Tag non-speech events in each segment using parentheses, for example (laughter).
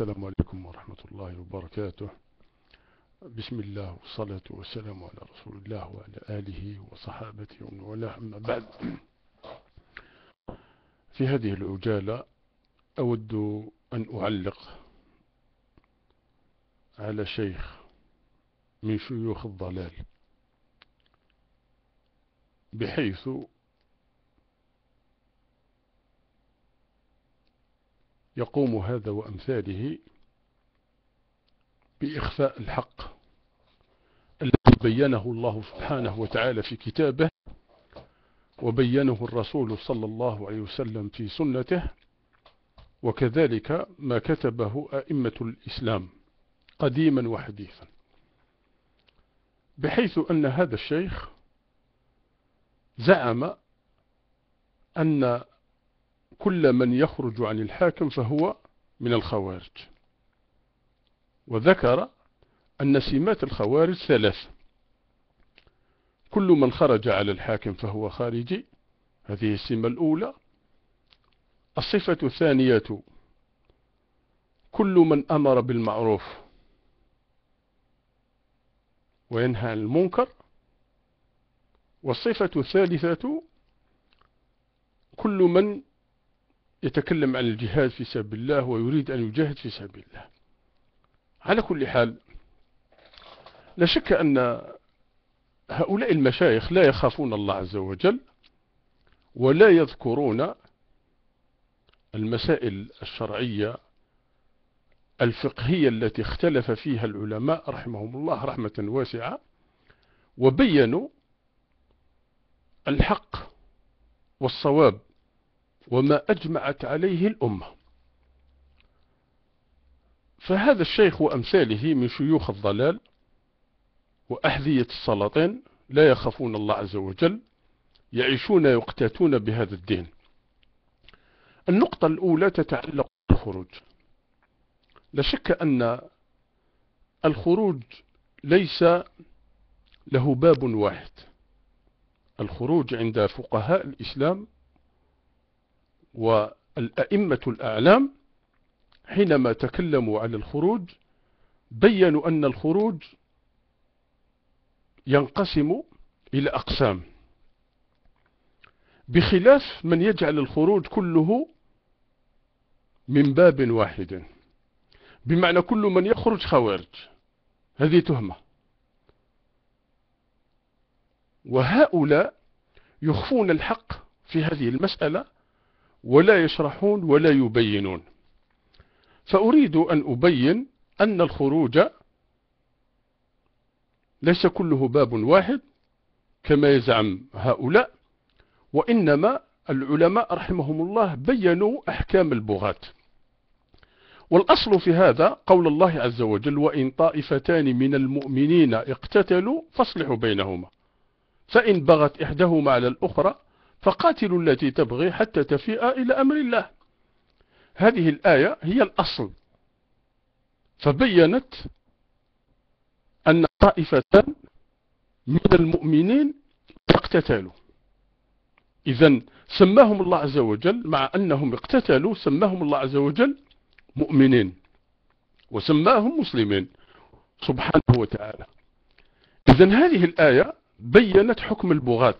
السلام عليكم ورحمة الله وبركاته بسم الله والصلاة والسلام على رسول الله وعلى آله وصحابته ومن والاه أما بعد في هذه العجالة أود أن أعلق على شيخ من شيوخ الضلال بحيث يقوم هذا وأمثاله بإخفاء الحق الذي بينه الله سبحانه وتعالى في كتابه وبينه الرسول صلى الله عليه وسلم في سنته وكذلك ما كتبه أئمة الإسلام قديما وحديثا بحيث أن هذا الشيخ زعم أن كل من يخرج عن الحاكم فهو من الخوارج وذكر أن سمات الخوارج ثلاث كل من خرج على الحاكم فهو خارجي هذه السمة الأولى الصفة الثانية كل من أمر بالمعروف وينهى عن المنكر والصفة الثالثة كل من يتكلم عن الجهاد في سبيل الله ويريد أن يجاهد في سبيل الله على كل حال لا شك أن هؤلاء المشايخ لا يخافون الله عز وجل ولا يذكرون المسائل الشرعية الفقهية التي اختلف فيها العلماء رحمهم الله رحمة واسعة وبينوا الحق والصواب وما أجمعت عليه الأمة فهذا الشيخ وأمثاله من شيوخ الضلال وأحذية السلاطين لا يخافون الله عز وجل يعيشون يقتاتون بهذا الدين النقطة الأولى تتعلق بالخروج لا شك أن الخروج ليس له باب واحد الخروج عند فقهاء الإسلام والأئمة الأعلام حينما تكلموا على الخروج بينوا أن الخروج ينقسم إلى أقسام بخلاف من يجعل الخروج كله من باب واحد بمعنى كل من يخرج خوارج هذه تهمة وهؤلاء يخفون الحق في هذه المسألة ولا يشرحون ولا يبينون فأريد أن أبين أن الخروج ليس كله باب واحد كما يزعم هؤلاء وإنما العلماء رحمهم الله بينوا أحكام البغاة والأصل في هذا قول الله عز وجل وإن طائفتان من المؤمنين اقتتلوا فاصلحوا بينهما فإن بغت إحداهما على الأخرى فقاتلوا التي تبغي حتى تفيء إلى أمر الله هذه الآية هي الأصل فبينت أن طائفة من المؤمنين اقتتلوا إذا سماهم الله عز وجل مع أنهم اقتتلوا سماهم الله عز وجل مؤمنين وسماهم مسلمين سبحانه وتعالى إذا هذه الآية بينت حكم البغاة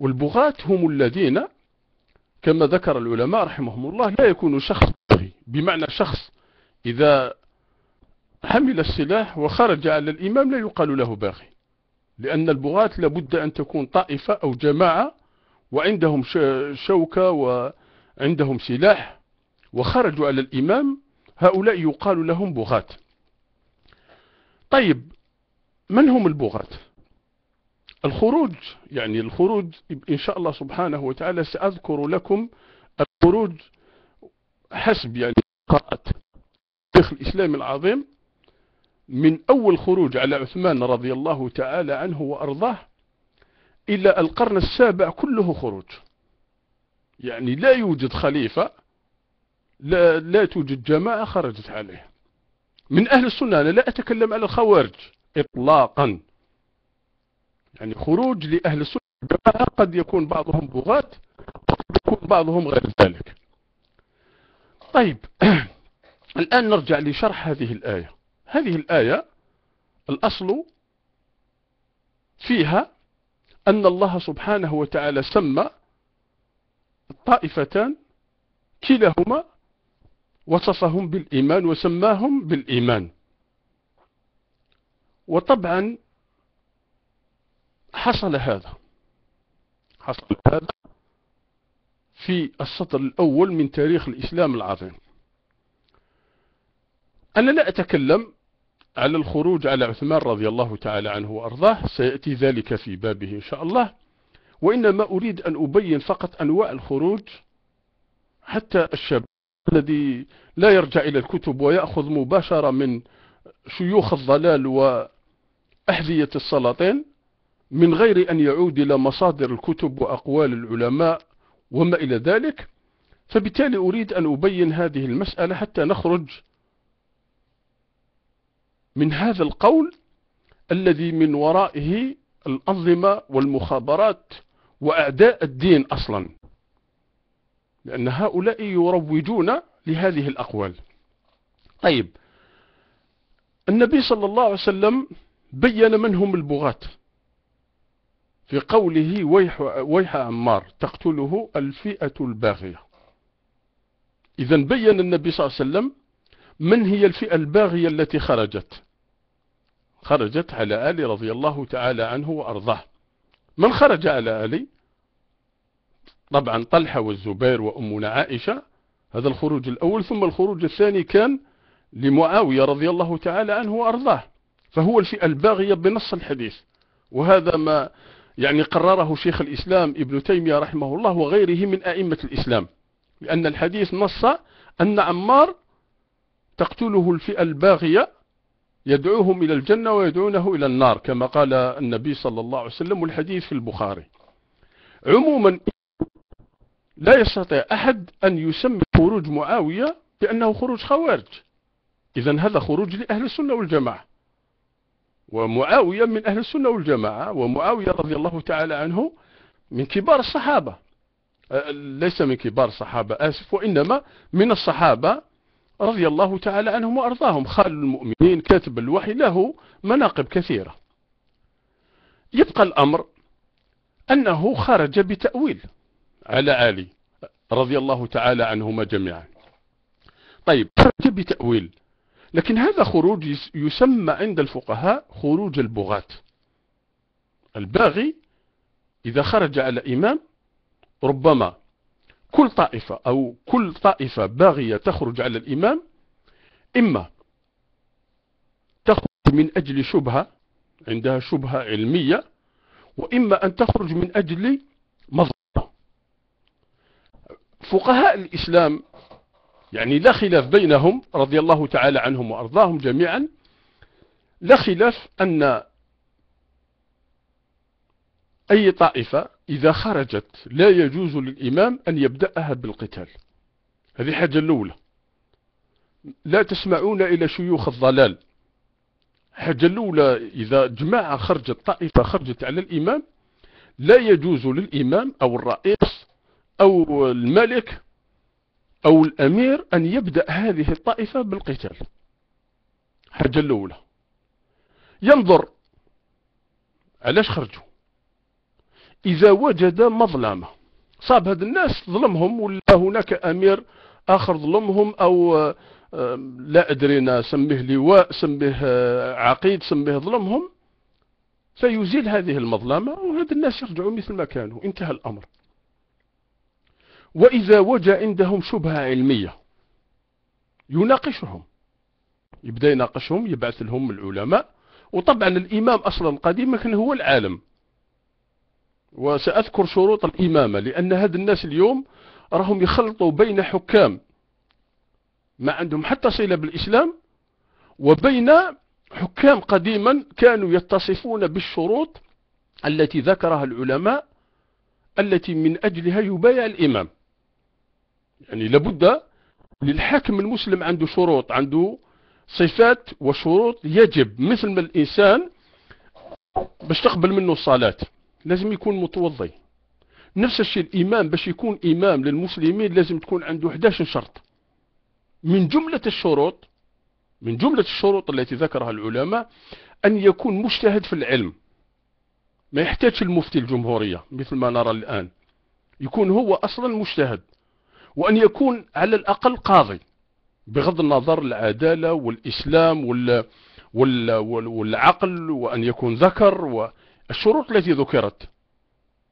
والبغاة هم الذين كما ذكر العلماء رحمهم الله لا يكون شخص بغي بمعنى شخص إذا حمل السلاح وخرج على الإمام لا يقال له باغي لأن البغاة لابد أن تكون طائفة أو جماعة وعندهم شوكة وعندهم سلاح وخرجوا على الإمام هؤلاء يقال لهم بغاة طيب من هم البغاة الخروج يعني الخروج إن شاء الله سبحانه وتعالى سأذكر لكم الخروج حسب يعني قراءة شيخ الإسلام العظيم من أول خروج على عثمان رضي الله تعالى عنه وأرضاه إلى القرن السابع كله خروج يعني لا يوجد خليفة لا, لا توجد جماعة خرجت عليه من أهل السنة أنا لا أتكلم على الخوارج إطلاقا يعني خروج لأهل السنة قد يكون بعضهم بغاة قد يكون بعضهم غير ذلك طيب (clears throat) الآن نرجع لشرح هذه الآية هذه الآية الأصل فيها أن الله سبحانه وتعالى سمى الطائفتان كلاهما وصفهم بالإيمان وسماهم بالإيمان وطبعا حصل هذا حصل هذا في السطر الأول من تاريخ الإسلام العظيم أنا لا أتكلم على الخروج على عثمان رضي الله تعالى عنه وأرضاه سيأتي ذلك في بابه إن شاء الله وإنما أريد أن أبين فقط أنواع الخروج حتى الشاب الذي لا يرجع إلى الكتب ويأخذ مباشرة من شيوخ الضلال وأحذية السلاطين من غير أن يعود إلى مصادر الكتب وأقوال العلماء وما إلى ذلك فبالتالي أريد أن أبين هذه المسألة حتى نخرج من هذا القول الذي من ورائه الأنظمة والمخابرات وأعداء الدين أصلا لأن هؤلاء يروجون لهذه الأقوال طيب النبي صلى الله عليه وسلم بين من هم البغاة في قوله ويح, ويح عمار تقتله الفئة الباغية إذا بين النبي صلى الله عليه وسلم من هي الفئة الباغية التي خرجت خرجت على آلي رضي الله تعالى عنه وأرضاه من خرج على آلي طبعا طلحة والزبير وأمنا عائشة هذا الخروج الأول ثم الخروج الثاني كان لمعاوية رضي الله تعالى عنه وأرضاه فهو الفئة الباغية بنص الحديث وهذا ما يعني قرره شيخ الإسلام ابن تيمية رحمه الله وغيره من أئمة الإسلام لأن الحديث نص أن عمار تقتله الفئة الباغية يدعوهم إلى الجنة ويدعونه إلى النار كما قال النبي صلى الله عليه وسلم والحديث في البخاري عموما لا يستطيع أحد أن يسمي خروج معاوية بأنه خروج خوارج إذا هذا خروج لأهل السنة والجماعة ومعاوية من أهل السنة والجماعة ومعاوية رضي الله تعالى عنه من كبار الصحابة أه، ليس من كبار الصحابة آسف وإنما من الصحابة رضي الله تعالى عنهم وأرضاهم خال المؤمنين كاتب الوحي له مناقب كثيرة يبقى الأمر أنه خرج بتأويل على علي رضي الله تعالى عنهما جميعا طيب خرج بتأويل لكن هذا خروج يسمى عند الفقهاء خروج البغاة الباغي إذا خرج على إمام ربما كل طائفة أو كل طائفة باغية تخرج على الإمام إما تخرج من أجل شبهة عندها شبهة علمية وإما أن تخرج من أجل مظلمة فقهاء الإسلام يعني لا خلاف بينهم رضي الله تعالى عنهم وأرضاهم جميعا لا خلاف أن أي طائفة إذا خرجت لا يجوز للإمام أن يبدأها بالقتال هذه حاجة الأولى لا تسمعون إلى شيوخ الضلال حاجة الأولى إذا جماعة خرجت طائفة خرجت على الإمام لا يجوز للإمام أو الرئيس أو الملك أو الأمير أن يبدأ هذه الطائفة بالقتال حاجة الأولى ينظر علاش خرجوا إذا وجد مظلمة صاب هاد الناس ظلمهم ولا هناك أمير آخر ظلمهم أو لا أدرينا سميه لواء سميه آه، عقيد سميه ظلمهم سيزيل هذه المظلمة وهاد الناس يرجعوا مثل ما كانوا انتهى الأمر وإذا وجد عندهم شبهة علمية يناقشهم يبدأ يناقشهم يبعث لهم العلماء وطبعا الإمام أصلا قديما كان هو العالم وسأذكر شروط الإمامة لأن هاد الناس اليوم راهم يخلطوا بين حكام ما عندهم حتى صلة بالإسلام وبين حكام قديما كانوا يتصفون بالشروط التي ذكرها العلماء التي من أجلها يبايع الإمام يعني لابد للحاكم المسلم عنده شروط عنده صفات وشروط يجب مثل ما الإنسان باش تقبل منه الصلاة لازم يكون متوضي نفس الشيء الإمام باش يكون إمام للمسلمين لازم تكون عنده 11 شرط من جملة الشروط من جملة الشروط التي ذكرها العلماء أن يكون مجتهد في العلم ما يحتاج المفتي الجمهورية مثل ما نرى الآن يكون هو أصلا مجتهد وأن يكون على الأقل قاضي بغض النظر العدالة والإسلام وال وال والعقل وأن يكون ذكر والشروط التي ذكرت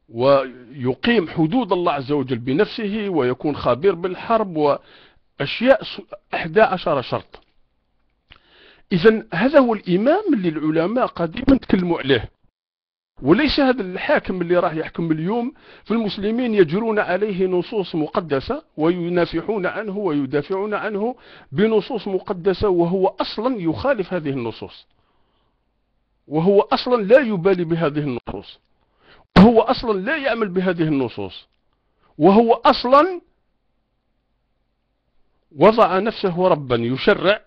ويقيم حدود الله عز وجل بنفسه ويكون خبير بالحرب وأشياء 11 شرط إذا هذا هو الإمام اللي العلماء قديما تكلموا عليه وليس هذا الحاكم اللي راح يحكم اليوم في المسلمين يجرون عليه نصوص مقدسة وينافحون عنه ويدافعون عنه بنصوص مقدسة وهو أصلا يخالف هذه النصوص وهو أصلا لا يبالي بهذه النصوص وهو أصلا لا يعمل بهذه النصوص وهو أصلا وضع نفسه ربا يشرع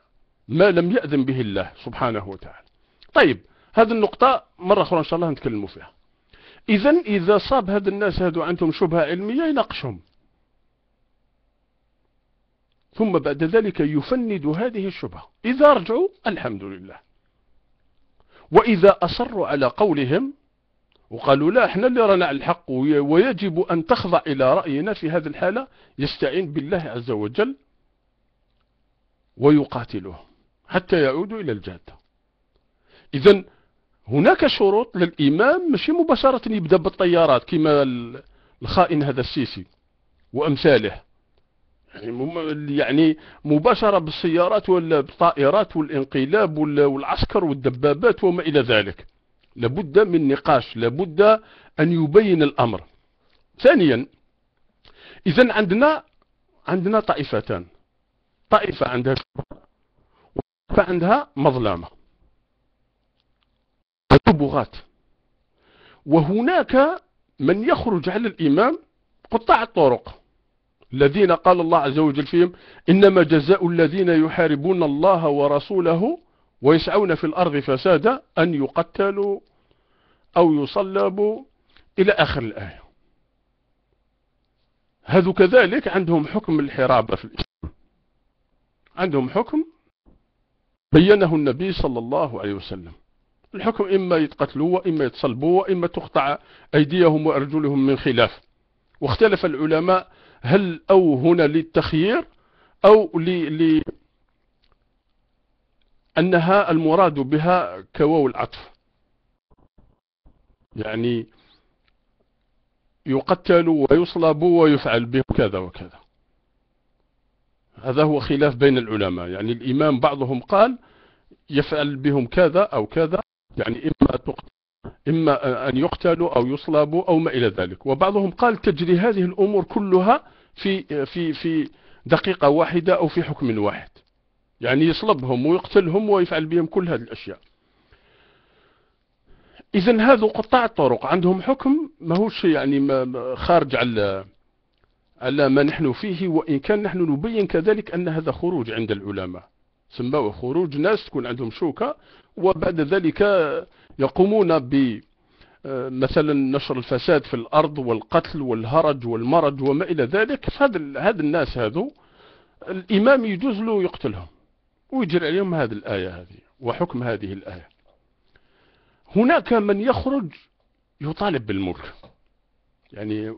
ما لم يأذن به الله سبحانه وتعالى طيب هذه النقطة مرة أخرى إن شاء الله نتكلموا فيها إذا إذا صاب هذا الناس هذو عندهم شبهة علمية يناقشهم ثم بعد ذلك يفند هذه الشبهة إذا رجعوا الحمد لله وإذا أصروا على قولهم وقالوا لا احنا اللي رانا على الحق ويجب أن تخضع إلى رأينا في هذه الحالة يستعين بالله عز وجل ويقاتلهم حتى يعودوا إلى الجادة إذن هناك شروط للإمام ماشي مباشرة يبدأ بالطيارات كما الخائن هذا السيسي وأمثاله يعني يعني مباشرة بالسيارات ولا بالطائرات والانقلاب والعسكر والدبابات وما إلى ذلك لابد من نقاش لابد أن يبين الأمر ثانيا إذا عندنا عندنا طائفتان طائفة عندها وطائفة عندها مظلمة الطبغات وهناك من يخرج على الإمام قطاع الطرق الذين قال الله عز وجل فيهم إنما جزاء الذين يحاربون الله ورسوله ويسعون في الأرض فسادا أن يقتلوا أو يصلبوا إلى آخر الآية هذو كذلك عندهم حكم الحرابة في الإسلام عندهم حكم بينه النبي صلى الله عليه وسلم الحكم إما يتقتلوا وإما يتصلبوا وإما تقطع أيديهم وأرجلهم من خلاف واختلف العلماء هل أو هنا للتخيير أو ل أنها المراد بها كواو العطف يعني يقتل ويصلب ويفعل به كذا وكذا هذا هو خلاف بين العلماء يعني الإمام بعضهم قال يفعل بهم كذا أو كذا يعني إما تقتل إما أن يقتلوا أو يصلبوا أو ما إلى ذلك وبعضهم قال تجري هذه الأمور كلها في, في, في دقيقة واحدة أو في حكم واحد يعني يصلبهم ويقتلهم ويفعل بهم كل هذه الأشياء إذا هذا قطاع الطرق عندهم حكم ماهوش يعني ما خارج على على ما نحن فيه وإن كان نحن نبين كذلك أن هذا خروج عند العلماء سماوه خروج ناس تكون عندهم شوكة وبعد ذلك يقومون ب آه، مثلا نشر الفساد في الأرض والقتل والهرج والمرج وما إلى ذلك فهذا هاد الناس هذو الإمام يجوز له يقتلهم ويجري عليهم هذه الآية هذه وحكم هذه الآية هناك من يخرج يطالب بالملك يعني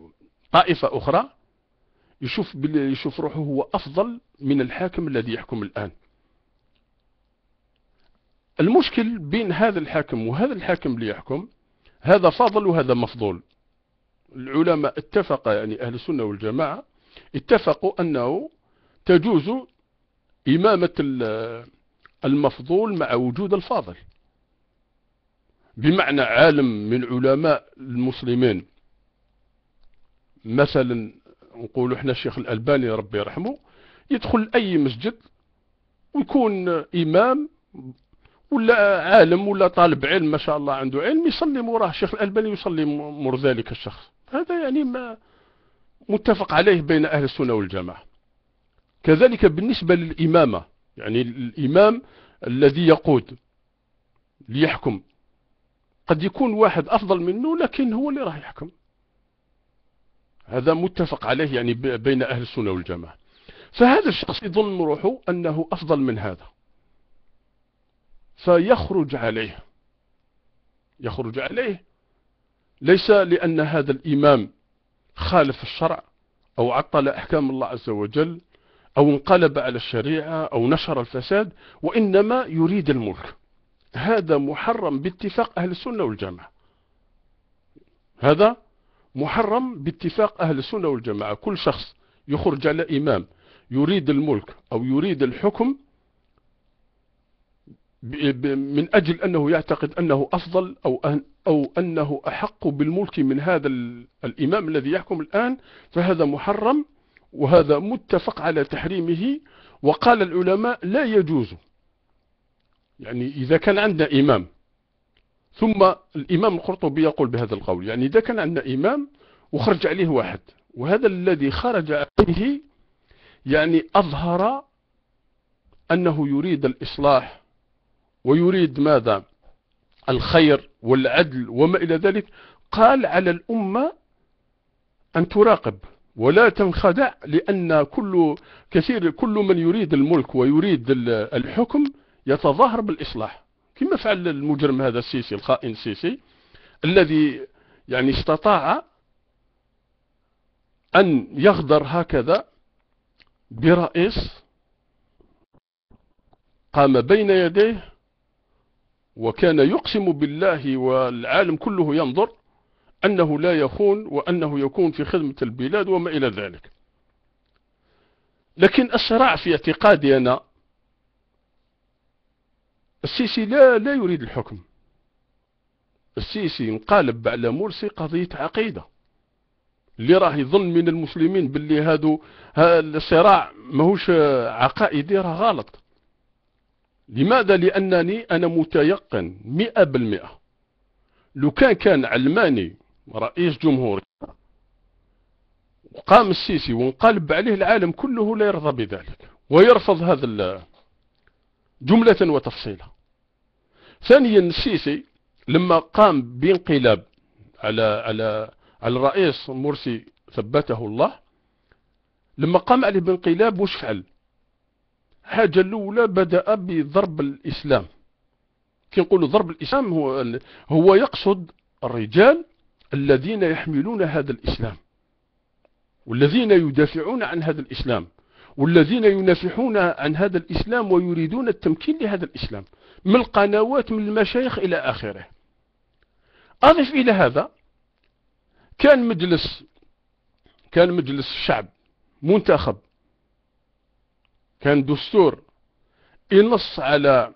طائفة أخرى يشوف, يشوف روحه هو أفضل من الحاكم الذي يحكم الآن المشكل بين هذا الحاكم وهذا الحاكم اللي يحكم هذا فاضل وهذا مفضول العلماء اتفق يعني أهل السنة والجماعة اتفقوا أنه تجوز إمامة المفضول مع وجود الفاضل بمعنى عالم من علماء المسلمين مثلا نقول احنا الشيخ الألباني ربي يرحمه يدخل أي مسجد ويكون إمام ولا عالم ولا طالب علم ما شاء الله عنده علم يصلي موراه الشيخ الألباني يصلي مور ذلك الشخص هذا يعني ما متفق عليه بين أهل السنة والجماعة كذلك بالنسبة للإمامة يعني الإمام الذي يقود ليحكم قد يكون واحد أفضل منه لكن هو اللي راح يحكم هذا متفق عليه يعني بين أهل السنة والجماعة فهذا الشخص يظن روحه أنه أفضل من هذا فيخرج عليه يخرج عليه ليس لأن هذا الإمام خالف الشرع أو عطل أحكام الله عز وجل أو انقلب على الشريعة أو نشر الفساد وإنما يريد الملك هذا محرم باتفاق أهل السنة والجماعة هذا محرم باتفاق أهل السنة والجماعة كل شخص يخرج على إمام يريد الملك أو يريد الحكم من أجل أنه يعتقد أنه أفضل أو, أن أو أنه أحق بالملك من هذا الإمام الذي يحكم الآن فهذا محرم وهذا متفق على تحريمه وقال العلماء لا يجوز يعني إذا كان عندنا إمام ثم الإمام القرطبي يقول بهذا القول يعني إذا كان عندنا إمام وخرج عليه واحد وهذا الذي خرج عليه يعني أظهر أنه يريد الإصلاح ويريد ماذا الخير والعدل وما إلى ذلك قال على الأمة أن تراقب ولا تنخدع لأن كل كثير كل من يريد الملك ويريد الحكم يتظاهر بالإصلاح كما فعل المجرم هذا السيسي الخائن السيسي الذي يعني استطاع أن يغدر هكذا برئيس قام بين يديه وكان يقسم بالله والعالم كله ينظر أنه لا يخون وأنه يكون في خدمة البلاد وما إلى ذلك لكن الصراع في اعتقادي أنا السيسي لا, لا يريد الحكم السيسي انقلب على مرسي قضية عقيدة اللي راه يظن من المسلمين باللي هادو الصراع ماهوش عقائدي راه غلط لماذا لأنني أنا متيقن مئة بالمئة لو كان كان علماني رئيس جمهوري وقام السيسي وانقلب عليه العالم كله لا يرضى بذلك ويرفض هذا جملة وتفصيلا ثانيا السيسي لما قام بانقلاب على على على الرئيس مرسي ثبته الله لما قام عليه بانقلاب وش فعل حاجة الأولى بدأ بضرب الإسلام كي نقولوا ضرب الإسلام هو, هو يقصد الرجال الذين يحملون هذا الإسلام والذين يدافعون عن هذا الإسلام والذين ينافحون عن هذا الإسلام ويريدون التمكين لهذا الإسلام من القنوات من المشايخ إلى آخره أضف إلى هذا كان مجلس كان مجلس الشعب منتخب كان دستور ينص على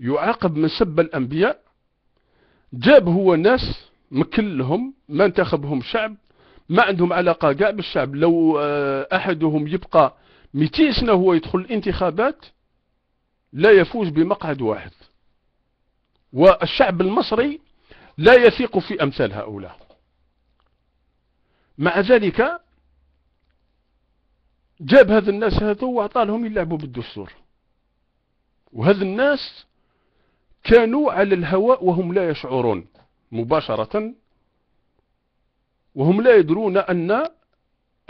يعاقب من سب الأنبياء جاب هو ناس مكلهم ما انتخبهم شعب ما عندهم علاقة قاع بالشعب لو آه، أحدهم يبقى 200 سنة هو يدخل الانتخابات لا يفوز بمقعد واحد والشعب المصري لا يثق في أمثال هؤلاء مع ذلك جاب هذا الناس هذو وعطالهم يلعبوا بالدستور وهذا الناس كانوا على الهواء وهم لا يشعرون مباشرة وهم لا يدرون أن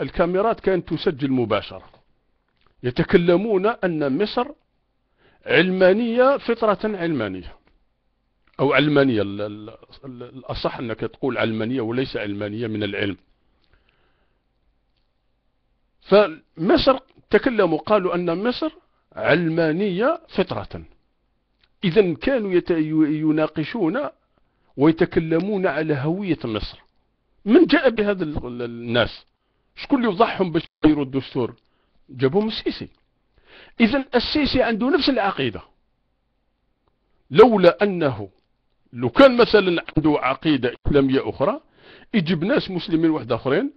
الكاميرات كانت تسجل مباشرة يتكلمون أن مصر علمانية فطرة علمانية أو علمانية الأصح أنك تقول علمانية وليس علمانية من العلم فمصر تكلموا قالوا أن مصر علمانية فطرة إذا كانوا يناقشون ويتكلمون على هوية مصر من جاء بهذا الناس شكون اللي وضعهم باش يغيروا الدستور جابوهم السيسي إذا السيسي عنده نفس العقيدة لولا أنه لو كان مثلا عنده عقيدة إسلامية أخرى يجيب ناس مسلمين واحد آخرين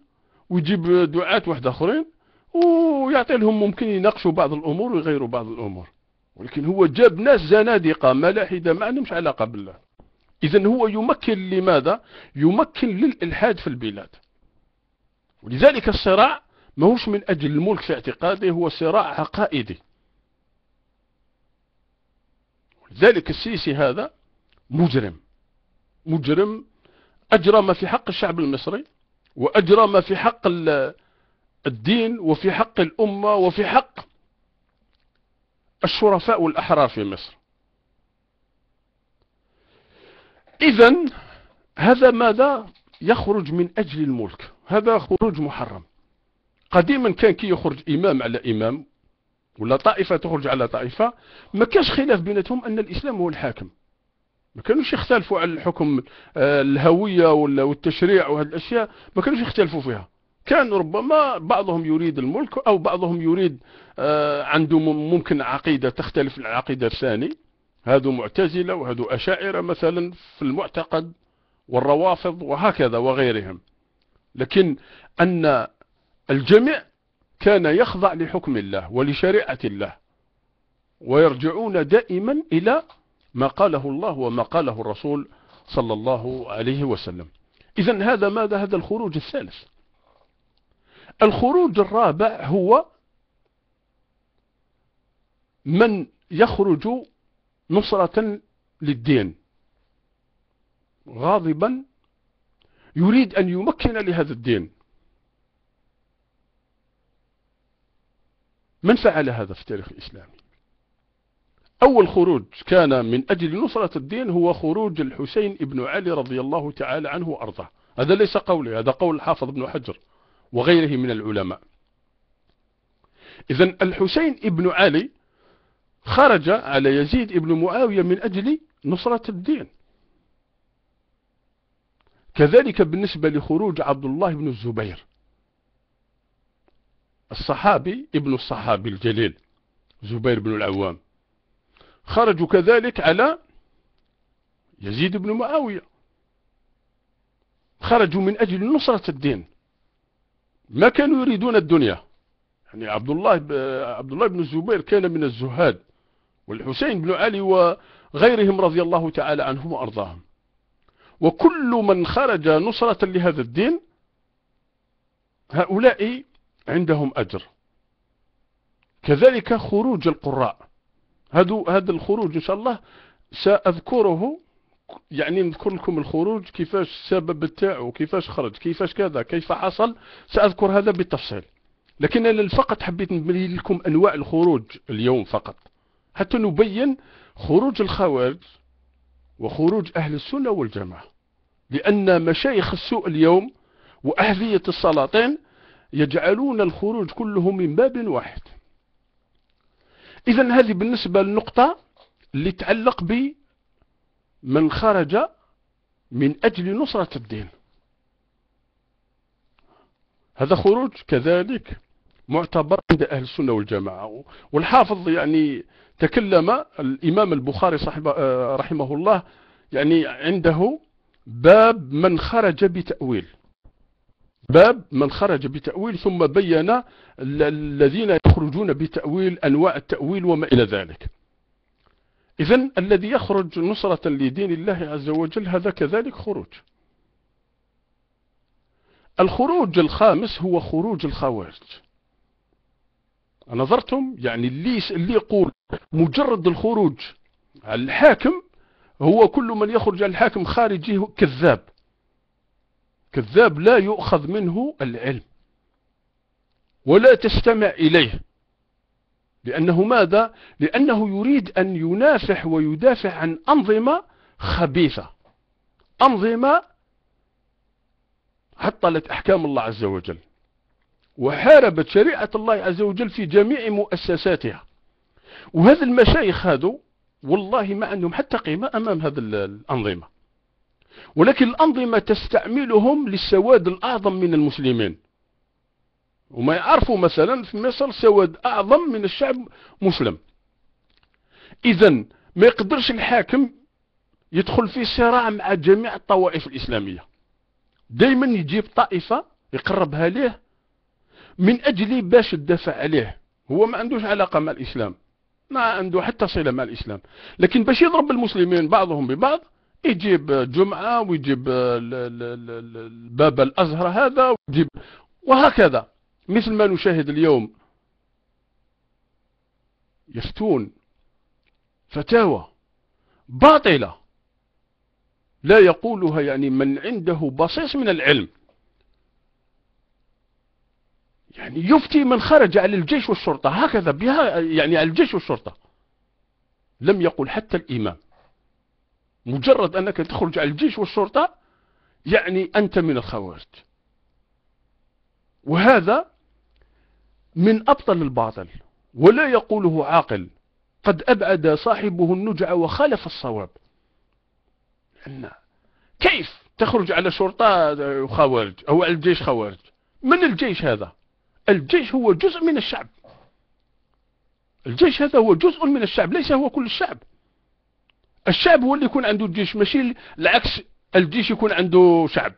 ويجيب دعاة واحد آخرين ويعطي لهم ممكن يناقشوا بعض الأمور ويغيروا بعض الأمور ولكن هو جاب ناس زنادقة ملاحدة ما عندهمش علاقة بالله إذا هو يمكن لماذا؟ يمكن للإلحاد في البلاد ولذلك الصراع ماهوش من أجل الملك في اعتقاده هو صراع عقائدي ولذلك السيسي هذا مجرم مجرم أجرى ما في حق الشعب المصري وأجرى ما في حق الدين وفي حق الأمة وفي حق الشرفاء والأحرار في مصر إذا هذا ماذا يخرج من أجل الملك هذا خروج محرم قديما كان كي يخرج إمام على إمام ولا طائفة تخرج على طائفة ما كانش خلاف بيناتهم أن الإسلام هو الحاكم ما كانوش يختلفوا على الحكم آه، الهوية والتشريع وهذه الأشياء ما كانوش يختلفوا فيها كان ربما بعضهم يريد الملك أو بعضهم يريد آه، عنده ممكن عقيدة تختلف عن العقيدة الثاني هذو معتزلة وهذو أشاعرة مثلا في المعتقد والروافض وهكذا وغيرهم لكن أن الجميع كان يخضع لحكم الله ولشريعة الله ويرجعون دائما إلى ما قاله الله وما قاله الرسول صلى الله عليه وسلم إذا هذا ماذا هذا الخروج الثالث الخروج الرابع هو من يخرج نصرة للدين غاضبا يريد أن يمكن لهذا الدين من فعل هذا في التاريخ الإسلامي أول خروج كان من أجل نصرة الدين هو خروج الحسين ابن علي رضي الله تعالى عنه وأرضاه هذا ليس قولي هذا قول الحافظ ابن حجر وغيره من العلماء إذا الحسين ابن علي خرج على يزيد ابن معاوية من أجل نصرة الدين كذلك بالنسبة لخروج عبد الله بن الزبير الصحابي ابن الصحابي الجليل زبير بن العوام خرجوا كذلك على يزيد بن معاوية خرجوا من أجل نصرة الدين ما كانوا يريدون الدنيا يعني عبد الله ب... عبد الله بن الزبير كان من الزهاد والحسين بن علي وغيرهم رضي الله تعالى عنهم وارضاهم وكل من خرج نصرة لهذا الدين هؤلاء عندهم أجر كذلك خروج القراء هذا الخروج إن شاء الله سأذكره يعني نذكر لكم الخروج كيفاش السبب تاعو كيفاش خرج كيفاش كذا كيف حصل سأذكر هذا بالتفصيل لكن أنا فقط حبيت نبين لكم أنواع الخروج اليوم فقط حتى نبين خروج الخوارج وخروج أهل السنة والجماعة لأن مشايخ السوء اليوم وأهلية السلاطين يجعلون الخروج كله من باب واحد إذا هذه بالنسبة للنقطة اللي تعلق ب من خرج من أجل نصرة الدين هذا خروج كذلك معتبر عند أهل السنة والجماعة والحافظ يعني تكلم الإمام البخاري صاحب آه، رحمه الله يعني عنده باب من خرج بتأويل باب من خرج بتأويل ثم بين الذين يخرجون بتأويل أنواع التأويل وما إلى ذلك إذا الذي يخرج نصرة لدين الله عز وجل هذا كذلك خروج الخروج الخامس هو خروج الخوارج نظرتم يعني اللي, اللي يقول مجرد الخروج على الحاكم هو كل من يخرج على الحاكم خارجه كذاب كذاب لا يؤخذ منه العلم ولا تستمع إليه لأنه ماذا؟ لأنه يريد أن ينافح ويدافع عن أنظمة خبيثة أنظمة عطلت أحكام الله عز وجل وحاربت شريعة الله عز وجل في جميع مؤسساتها وهذا المشايخ هذا والله ما عندهم حتى قيمة أمام هذا الأنظمة ولكن الأنظمة تستعملهم للسواد الأعظم من المسلمين وما يعرفوا مثلا في مصر سواد أعظم من الشعب مسلم إذا ما يقدرش الحاكم يدخل في صراع مع جميع الطوائف الإسلامية دايما يجيب طائفة يقربها ليه من أجل باش الدفع عليه هو ما عندوش علاقة مع الإسلام ما عنده حتى صلة مع الإسلام لكن باش يضرب المسلمين بعضهم ببعض يجيب جمعة ويجيب الباب الأزهر هذا ويجيب وهكذا مثل ما نشاهد اليوم يفتون فتاوى باطلة لا يقولها يعني من عنده بصيص من العلم يعني يفتي من خرج على الجيش والشرطة هكذا بها يعني على الجيش والشرطة لم يقل حتى الإمام مجرد أنك تخرج على الجيش والشرطة يعني أنت من الخوارج وهذا من أبطل الباطل ولا يقوله عاقل قد أبعد صاحبه النجع وخالف الصواب لأن كيف تخرج على شرطة خوارج أو على الجيش خوارج من الجيش هذا الجيش هو جزء من الشعب الجيش هذا هو جزء من الشعب ليس هو كل الشعب الشعب هو اللي يكون عنده الجيش ماشي العكس الجيش يكون عنده شعب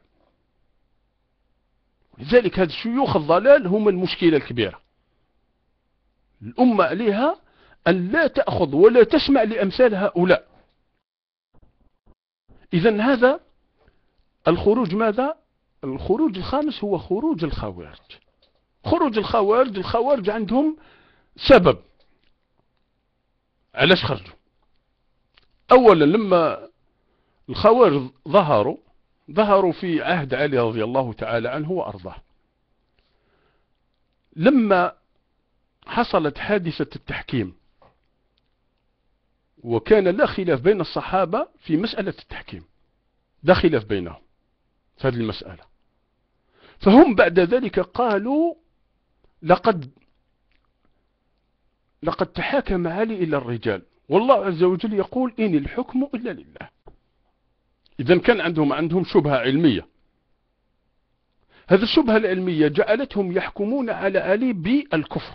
لذلك هاد الشيوخ الضلال هم المشكلة الكبيرة الأمة عليها أن لا تأخذ ولا تسمع لأمثال هؤلاء إذا هذا الخروج ماذا الخروج الخامس هو خروج الخوارج خروج الخوارج الخوارج عندهم سبب علاش خرجوا اولا لما الخوارج ظهروا ظهروا في عهد علي رضي الله تعالى عنه وأرضاه لما حصلت حادثة التحكيم وكان لا خلاف بين الصحابة في مسألة التحكيم لا خلاف بينهم في هذه المسألة فهم بعد ذلك قالوا لقد لقد تحاكم علي إلى الرجال والله عز وجل يقول إن الحكم إلا لله إذا كان عندهم عندهم شبهة علمية هذه الشبهة العلمية جعلتهم يحكمون على علي بالكفر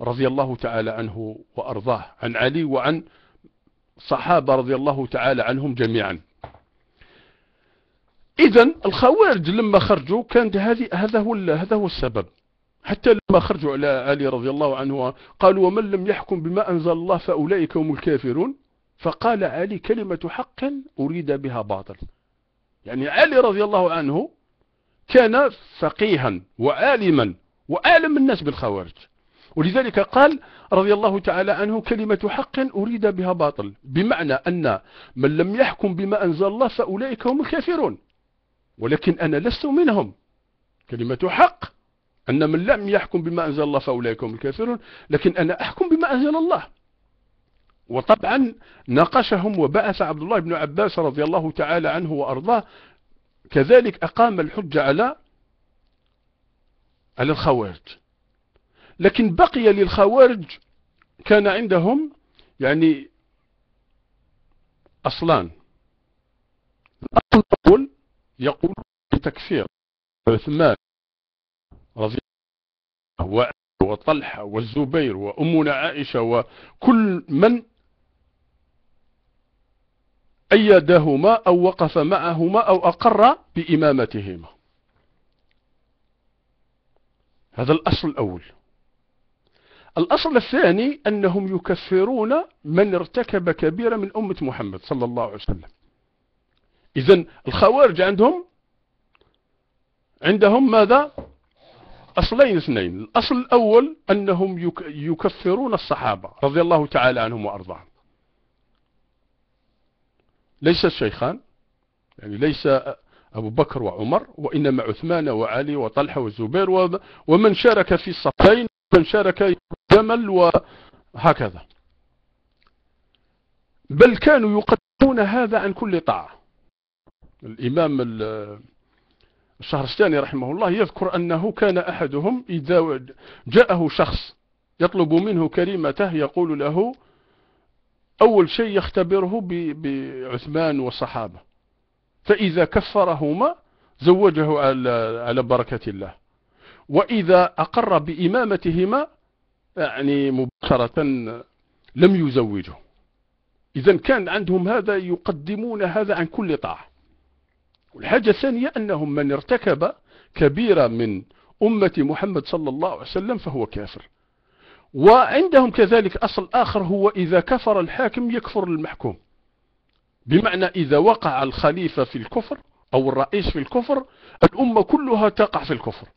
رضي الله تعالى عنه وأرضاه عن علي وعن صحابة رضي الله تعالى عنهم جميعا إذا الخوارج لما خرجوا كانت هذه هذا هو هذا هو السبب حتى لما خرجوا على علي رضي الله عنه قالوا ومن لم يحكم بما أنزل الله فأولئك هم الكافرون فقال علي كلمة حق أريد بها باطل يعني علي رضي الله عنه كان فقيها وعالما وآلم الناس بالخوارج ولذلك قال رضي الله تعالى عنه كلمة حق أريد بها باطل بمعنى أن من لم يحكم بما أنزل الله فأولئك هم الكافرون ولكن أنا لست منهم كلمة حق أن من لم يحكم بما أنزل الله فأولئك هم الكافرون لكن أنا أحكم بما أنزل الله وطبعا ناقشهم وبعث عبد الله بن عباس رضي الله تعالى عنه وأرضاه كذلك أقام الحجة على على الخوارج لكن بقي للخوارج كان عندهم يعني أصلان الأصل يقول يقول بتكفير عثمان رضي الله وطلحة والزبير وأمنا عائشة وكل من أيدهما أو وقف معهما أو أقر بإمامتهما هذا الأصل الأول الأصل الثاني أنهم يكفرون من ارتكب كبيرة من أمة محمد صلى الله عليه وسلم إذا الخوارج عندهم عندهم ماذا أصلين اثنين الأصل الأول أنهم يكفرون الصحابة رضي الله تعالى عنهم وأرضاهم ليس الشيخان يعني ليس أبو بكر وعمر وإنما عثمان وعلي وطلحة والزبير ومن شارك في الصفين من شارك جمل وهكذا بل كانوا يقدمون هذا عن كل طاعة الإمام الشهرستاني رحمه الله يذكر أنه كان أحدهم إذا جاءه شخص يطلب منه كريمته يقول له أول شيء يختبره بعثمان وصحابة فإذا كفرهما زوجه على بركة الله وإذا أقر بإمامتهما يعني مباشرة لم يزوجه إذا كان عندهم هذا يقدمون هذا عن كل طاعة والحاجة الثانية أنهم من ارتكب كبيرة من أمة محمد صلى الله عليه وسلم فهو كافر وعندهم كذلك أصل آخر هو إذا كفر الحاكم يكفر المحكوم بمعنى إذا وقع الخليفة في الكفر أو الرئيس في الكفر الأمة كلها تقع في الكفر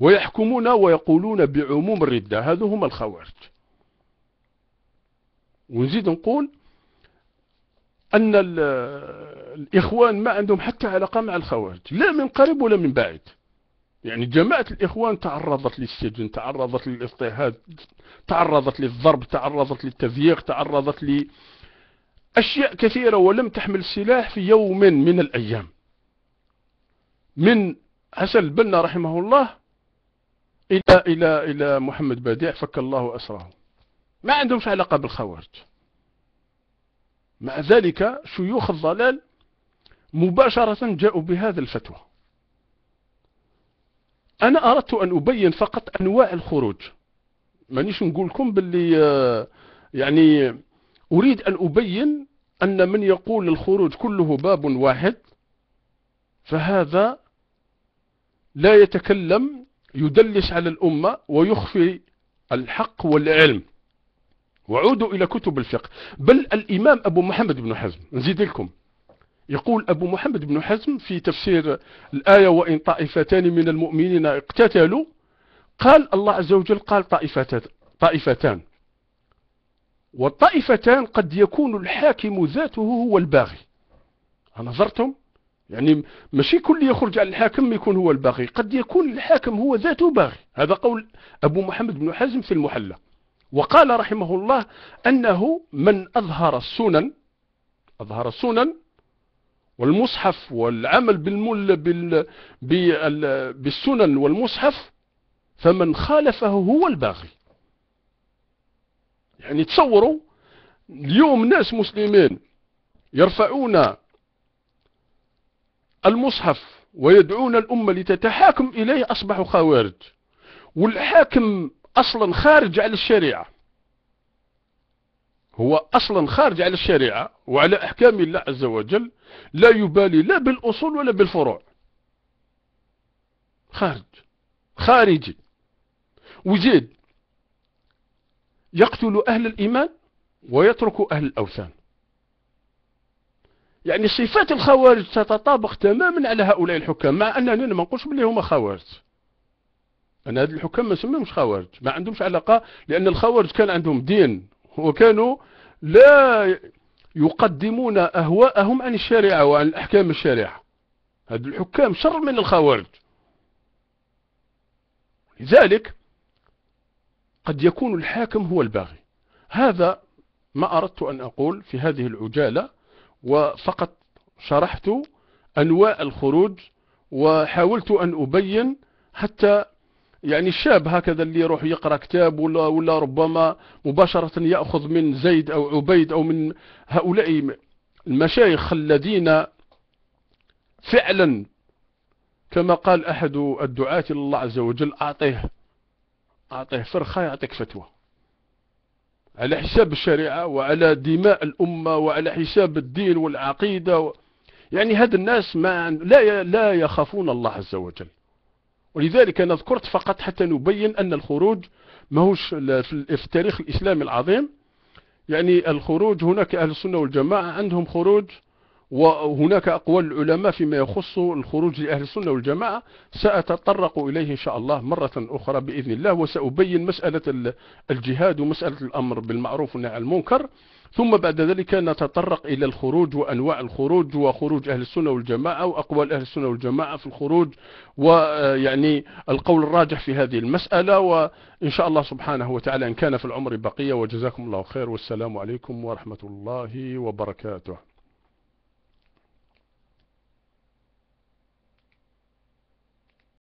ويحكمون ويقولون بعموم الردة هذو هما الخوارج ونزيد نقول أن الإخوان ما عندهم حتى علاقة مع الخوارج لا من قريب ولا من بعيد يعني جماعة الإخوان تعرضت للسجن تعرضت للاضطهاد تعرضت للضرب تعرضت للتضييق تعرضت لأشياء كثيرة ولم تحمل السلاح في يوم من الأيام من حسن البنا رحمه الله إلى, إلى, إلى محمد بديع فك الله أسره ما عندهمش علاقة بالخوارج مع ذلك شيوخ الضلال مباشرة جاءوا بهذا الفتوى انا اردت ان ابين فقط انواع الخروج مانيش نقول لكم باللي آه، يعني اريد ان ابين ان من يقول الخروج كله باب واحد فهذا لا يتكلم يدلس على الأمة ويخفي الحق والعلم وعودوا إلى كتب الفقه بل الإمام أبو محمد بن حزم نزيد لكم يقول أبو محمد بن حزم في تفسير الآية وإن طائفتان من المؤمنين اقتتلوا قال الله عز وجل قال طائفتان والطائفتان قد يكون الحاكم ذاته هو الباغي نظرتم يعني ماشي كل يخرج على الحاكم يكون هو الباغي قد يكون الحاكم هو ذاته باغي هذا قول أبو محمد بن حزم في المحلة وقال رحمه الله أنه من أظهر السنن أظهر السنن والمصحف والعمل بالمل بال بالسنن والمصحف فمن خالفه هو الباغي يعني تصوروا اليوم ناس مسلمين يرفعون المصحف ويدعون الأمة لتتحاكم إليه أصبحوا خوارج والحاكم أصلا خارج على الشريعة هو أصلا خارج على الشريعة وعلى أحكام الله عز وجل لا يبالي لا بالأصول ولا بالفروع خارج خارجي وزيد يقتل أهل الإيمان ويترك أهل الأوثان يعني صفات الخوارج تتطابق تماما على هؤلاء الحكام مع أننا ما نقولش بلي هما خوارج أن هذه الحكام ما سميهمش خوارج ما عندهمش علاقة لأن الخوارج كان عندهم دين وكانوا لا يقدمون أهواءهم عن الشريعة وعن الأحكام الشريعة هذا الحكام شر من الخوارج لذلك قد يكون الحاكم هو الباغي هذا ما أردت أن أقول في هذه العجالة وفقط شرحت أنواع الخروج وحاولت أن أبين حتى يعني الشاب هكذا اللي يروح يقرأ كتاب ولا, ولا ربما مباشرة يأخذ من زيد أو عبيد أو من هؤلاء المشايخ الذين فعلا كما قال أحد الدعاة إلى الله عز وجل أعطيه أعطيه فرخة يعطيك فتوى على حساب الشريعة وعلى دماء الأمة وعلى حساب الدين والعقيدة يعني هذا الناس ما لا لا يخافون الله عز وجل ولذلك أنا ذكرت فقط حتى نبين أن الخروج ماهوش في التاريخ الإسلامي العظيم يعني الخروج هناك أهل السنة والجماعة عندهم خروج وهناك أقوال العلماء فيما يخص الخروج لأهل السنة والجماعة سأتطرق إليه إن شاء الله مرة أخرى بإذن الله وسأبين مسألة الجهاد ومسألة الأمر بالمعروف والنهي عن المنكر ثم بعد ذلك نتطرق إلى الخروج وأنواع الخروج وخروج أهل السنة والجماعة وأقوال أهل السنة والجماعة في الخروج ويعني القول الراجح في هذه المسألة وإن شاء الله سبحانه وتعالى إن كان في العمر بقية وجزاكم الله خير والسلام عليكم ورحمة الله وبركاته